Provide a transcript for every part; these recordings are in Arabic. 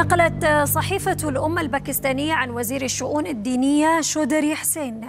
نقلت صحيفة الأمة الباكستانية عن وزير الشؤون الدينية شودري حسين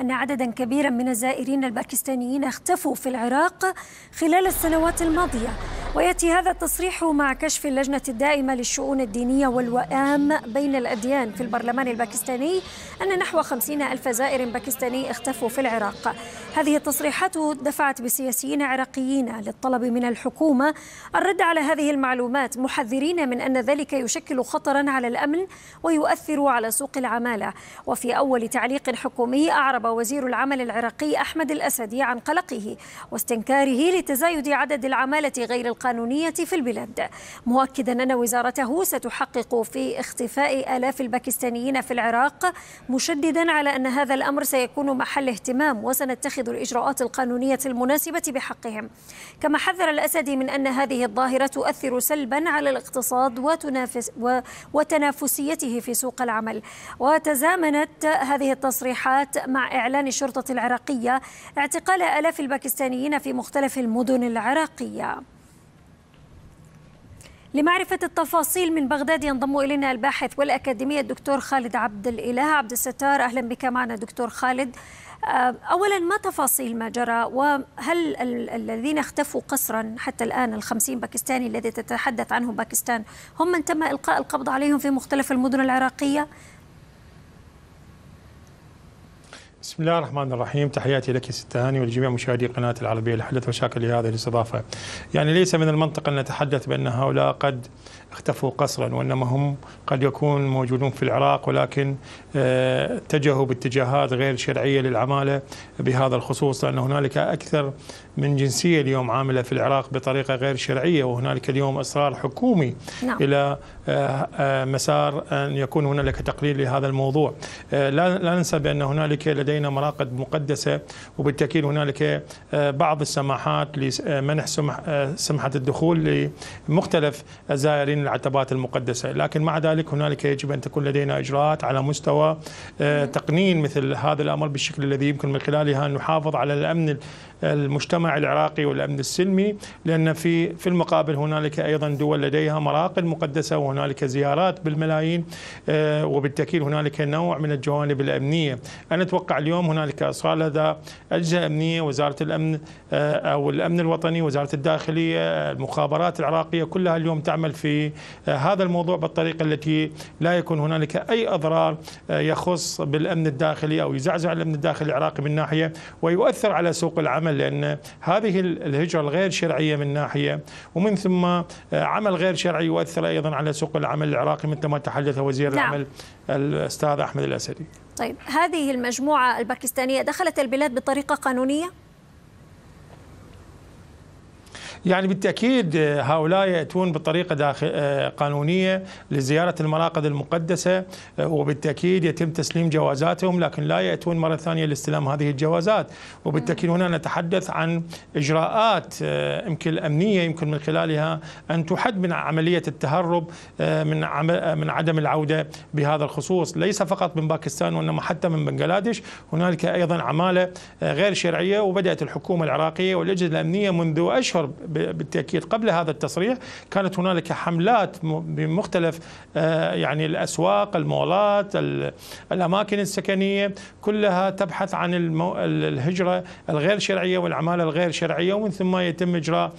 أن عددا كبيرا من الزائرين الباكستانيين اختفوا في العراق خلال السنوات الماضية ويأتي هذا التصريح مع كشف اللجنة الدائمة للشؤون الدينية والوئام بين الأديان في البرلمان الباكستاني أن نحو خمسين ألف زائر باكستاني اختفوا في العراق هذه التصريحات دفعت بسياسيين عراقيين للطلب من الحكومة الرد على هذه المعلومات محذرين من أن ذلك يشكل خطرا على الأمن ويؤثر على سوق العمالة وفي أول تعليق حكومي أعرب وزير العمل العراقي أحمد الأسدي عن قلقه واستنكاره لتزايد عدد العمالة غير القانونية في البلاد مؤكدا أن وزارته ستحقق في اختفاء آلاف الباكستانيين في العراق مشددا على أن هذا الأمر سيكون محل اهتمام وسنتخذ الإجراءات القانونية المناسبة بحقهم كما حذر الأسدي من أن هذه الظاهرة تؤثر سلبا على الاقتصاد وتنافس وتنافسيته في سوق العمل وتزامنت هذه التصريحات مع إعلان الشرطة العراقية اعتقال آلاف الباكستانيين في مختلف المدن العراقية لمعرفة التفاصيل من بغداد ينضم إلينا الباحث والأكاديمي الدكتور خالد عبد الإله عبد الستار أهلا بك معنا دكتور خالد آه، أولا ما تفاصيل ما جرى وهل الذين اختفوا قسرا حتى الآن الخمسين باكستاني الذي تتحدث عنه باكستان هم من تم إلقاء القبض عليهم في مختلف المدن العراقية بسم الله الرحمن الرحيم تحياتي لك ست هاني ولجميع مشاهدي قناة العربية لحلت مشاكل هذه الاستضافة يعني ليس من المنطق أن نتحدث بأن هؤلاء قد اختفوا قصرا وإنما هم قد يكون موجودون في العراق ولكن آه، اتجهوا باتجاهات غير شرعية للعمالة بهذا الخصوص لأن هنالك أكثر من جنسية اليوم عاملة في العراق بطريقة غير شرعية وهنالك اليوم إصرار حكومي نعم. إلى آه، آه، مسار أن يكون هنالك تقليل لهذا الموضوع لا ننسى بأن هنالك لدينا مراقد مقدسة وبالتأكيد هنالك بعض السماحات لمنح سمحة الدخول لمختلف الزائرين من العتبات المقدسة لكن مع ذلك هنالك يجب أن تكون لدينا إجراءات على مستوى آه، تقنين مثل هذا الأمر بالشكل الذي يمكن من خلالها أن نحافظ على الأمن المجتمع العراقي والامن السلمي لان في في المقابل هنالك ايضا دول لديها مراقل مقدسه وهنالك زيارات بالملايين آه، وبالتاكيد هنالك نوع من الجوانب الامنيه انا اتوقع اليوم هنالك اصرار لدى اجهزه امنيه وزاره الامن آه، او الامن الوطني وزاره الداخليه المخابرات العراقيه كلها اليوم تعمل في آه، هذا الموضوع بالطريقه التي لا يكون هنالك اي اضرار يخص بالامن الداخلي او يزعزع الامن الداخلي العراقي من ناحيه ويؤثر على سوق العمل العمل لأن هذه الهجرة الغير شرعية من ناحية ومن ثم آه، عمل غير شرعي يؤثر أيضا على سوق العمل العراقي مثل ما تحدث وزير نعم. العمل الأستاذ أحمد الأسدي طيب هذه المجموعة الباكستانية دخلت البلاد بطريقة قانونية؟ يعني بالتاكيد آه، هؤلاء ياتون بطريقه داخل آه، قانونيه لزياره المراقد المقدسه آه، وبالتاكيد يتم تسليم جوازاتهم لكن لا ياتون مره ثانيه لاستلام هذه الجوازات وبالتاكيد هنا نتحدث عن اجراءات يمكن الامنيه يمكن من خلالها ان تحد من عمليه التهرب من من عدم العوده بهذا الخصوص ليس فقط من باكستان وانما حتى من بنغلاديش هنالك ايضا عماله غير شرعيه وبدات الحكومه العراقيه والاجهزه الامنيه منذ اشهر بالتاكيد قبل هذا التصريح كانت هنالك حملات بمختلف آه، يعني الاسواق المولات الاماكن السكنيه كلها تبحث عن الهجره الغير شرعيه والعماله الغير شرعيه ومن ثم يتم اجراء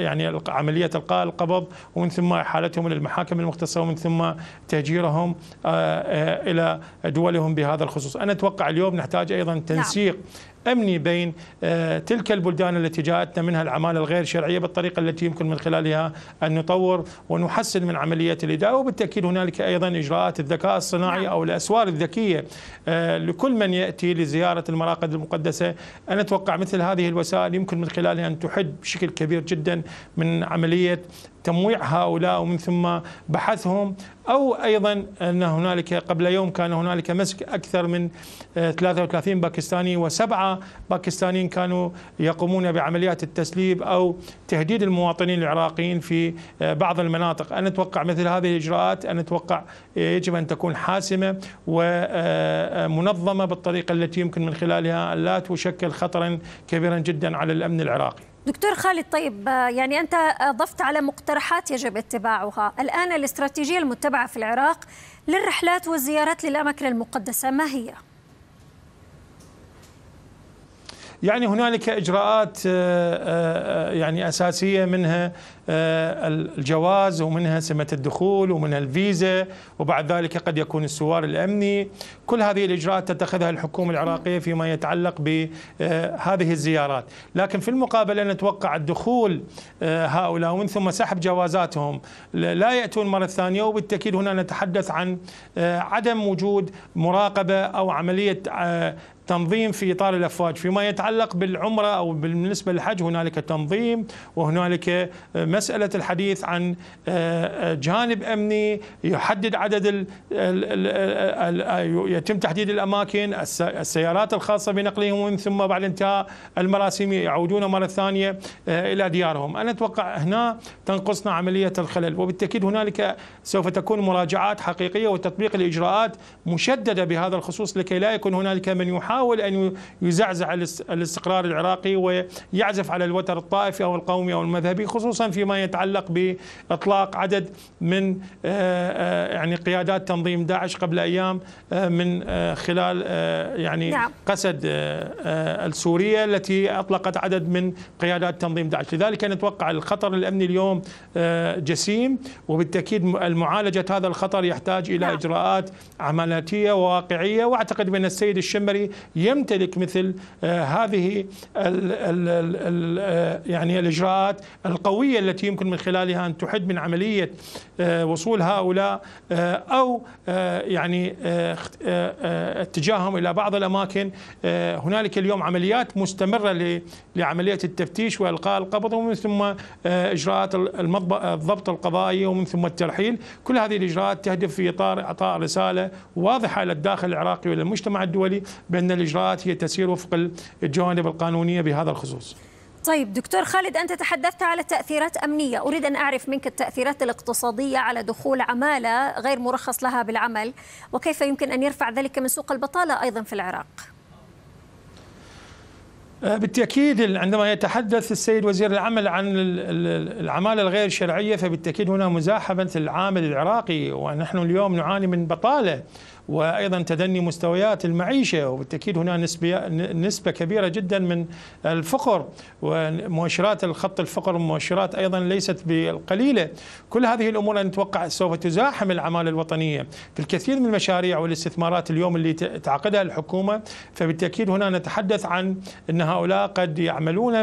يعني عمليه القاء القبض ومن ثم احالتهم الى المحاكم المختصه ومن ثم تهجيرهم آه، آه، الى دولهم بهذا الخصوص انا اتوقع اليوم نحتاج ايضا نعم. تنسيق نعم. أمني بين آه، تلك البلدان التي جاءتنا منها العمالة الغير شرعية بالطريقة التي يمكن من خلالها أن نطور ونحسن من عملية الإدارة وبالتأكيد هنالك أيضا إجراءات الذكاء الصناعي نعم. أو الأسوار الذكية آه، لكل من يأتي لزيارة المراقد المقدسة أنا أتوقع مثل هذه الوسائل يمكن من خلالها أن تحد بشكل كبير جدا من عملية تمويع هؤلاء ومن ثم بحثهم أو أيضا أن هنالك قبل يوم كان هنالك مسك أكثر من 33 آه، باكستاني وسبعة باكستانيين كانوا يقومون بعمليات التسليب أو تهديد المواطنين العراقيين في آه، بعض المناطق أنا أتوقع مثل هذه الإجراءات أنا أتوقع آه، يجب أن تكون حاسمة ومنظمة بالطريقة التي يمكن من خلالها لا تشكل خطرا كبيرا جدا على الأمن العراقي دكتور خالد طيب يعني أنت ضفت على مقترحات يجب اتباعها الآن الاستراتيجية المتبعة في العراق للرحلات والزيارات للأماكن المقدسة ما هي؟ يعني هنالك اجراءات آه، آه، يعني اساسيه منها آه، الجواز ومنها سمه الدخول ومنها الفيزا وبعد ذلك قد يكون السوار الامني كل هذه الاجراءات تتخذها الحكومه العراقيه فيما يتعلق بهذه الزيارات لكن في المقابل ان نتوقع الدخول هؤلاء ومن ثم سحب جوازاتهم لا ياتون مره ثانيه وبالتاكيد هنا نتحدث عن عدم وجود مراقبه او عمليه تنظيم في اطار الافواج فيما يتعلق بالعمره او بالنسبه للحج هنالك تنظيم وهنالك آه، مساله الحديث عن آه، آه، جانب امني يحدد عدد ال ال الـ يتم تحديد الاماكن السيارات الخاصه بنقلهم ومن ثم بعد انتهاء المراسم يعودون مره ثانيه الى ديارهم انا اتوقع هنا تنقصنا عمليه الخلل وبالتاكيد هنالك سوف تكون مراجعات حقيقيه وتطبيق الاجراءات مشدده بهذا الخصوص لكي لا يكون هنالك من يحاول يحاول أن يزعزع الاستقرار العراقي ويعزف على الوتر الطائفي أو القومي أو المذهبي خصوصا فيما يتعلق بإطلاق عدد من آه، آه، يعني قيادات تنظيم داعش قبل أيام آه، من خلال يعني نعم. قسد السورية التي أطلقت عدد من قيادات تنظيم داعش لذلك نتوقع الخطر الأمني اليوم جسيم وبالتأكيد المعالجة هذا الخطر يحتاج إلى نعم. إجراءات عملاتية وواقعية وأعتقد بأن السيد الشمري يمتلك مثل آه، هذه ال ال ال آه، يعني الاجراءات القويه التي يمكن من خلالها ان تحد من عمليه آه، وصول هؤلاء او يعني اتجاههم الى بعض الاماكن هنالك اليوم عمليات مستمره لعمليه التفتيش والقاء القبض ومن ثم اجراءات الضبط القضائي ومن ثم الترحيل كل هذه الاجراءات تهدف في اطار اعطاء رساله واضحه للداخل العراقي وللمجتمع الدولي بان الاجراءات هي تسير وفق الجوانب القانونيه بهذا الخصوص. طيب دكتور خالد أنت تحدثت على تأثيرات أمنية أريد أن أعرف منك التأثيرات الاقتصادية على دخول عمالة غير مرخص لها بالعمل وكيف يمكن أن يرفع ذلك من سوق البطالة أيضا في العراق أه، بالتأكيد عندما يتحدث السيد وزير العمل عن العمالة الغير شرعية فبالتأكيد هنا مزاحمة العامل العراقي ونحن اليوم نعاني من بطالة وايضا تدني مستويات المعيشه وبالتاكيد هنا نسبه نسبه كبيره جدا من الفقر ومؤشرات الخط الفقر ومؤشرات ايضا ليست بالقليله كل هذه الامور نتوقع سوف تزاحم العماله الوطنيه في الكثير من المشاريع والاستثمارات اليوم اللي تعقدها الحكومه فبالتاكيد هنا نتحدث عن ان هؤلاء قد يعملون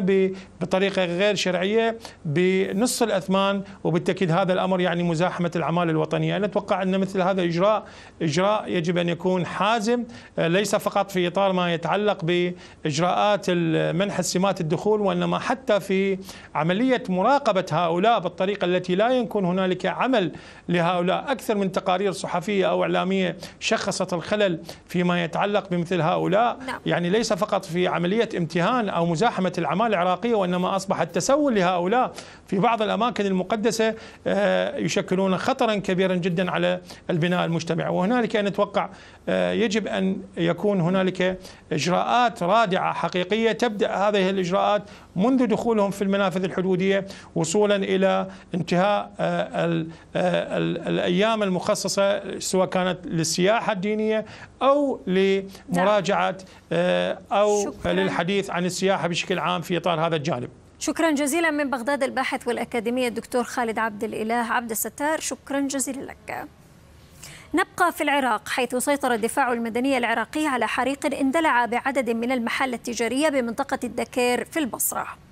بطريقه غير شرعيه بنص الاثمان وبالتاكيد هذا الامر يعني مزاحمه العماله الوطنيه نتوقع ان مثل هذا اجراء اجراء يجب أن يكون حازم آه، ليس فقط في إطار ما يتعلق بإجراءات منح السمات الدخول وإنما حتى في عملية مراقبة هؤلاء بالطريقة التي لا يكون هنالك عمل لهؤلاء أكثر من تقارير صحفية أو إعلامية شخصت الخلل فيما يتعلق بمثل هؤلاء نعم. يعني ليس فقط في عملية امتهان أو مزاحمة العمالة العراقية وإنما أصبح التسول لهؤلاء في بعض الأماكن المقدسة آه، يشكلون خطرا كبيرا جدا على البناء المجتمعي وهنالك أن اتوقع آه، يجب ان يكون هنالك اجراءات رادعه حقيقيه تبدا هذه الاجراءات منذ دخولهم في المنافذ الحدوديه وصولا الى انتهاء آه، آه، الايام المخصصه سواء كانت للسياحه الدينيه او لمراجعه نعم. او للحديث عن السياحه بشكل عام في اطار هذا الجانب. شكرا جزيلا من بغداد الباحث والاكاديمي الدكتور خالد عبد الاله عبد الستار شكرا جزيلا لك. نبقى في العراق حيث سيطر الدفاع المدني العراقي على حريق اندلع بعدد من المحال التجارية بمنطقة الدكير في البصرة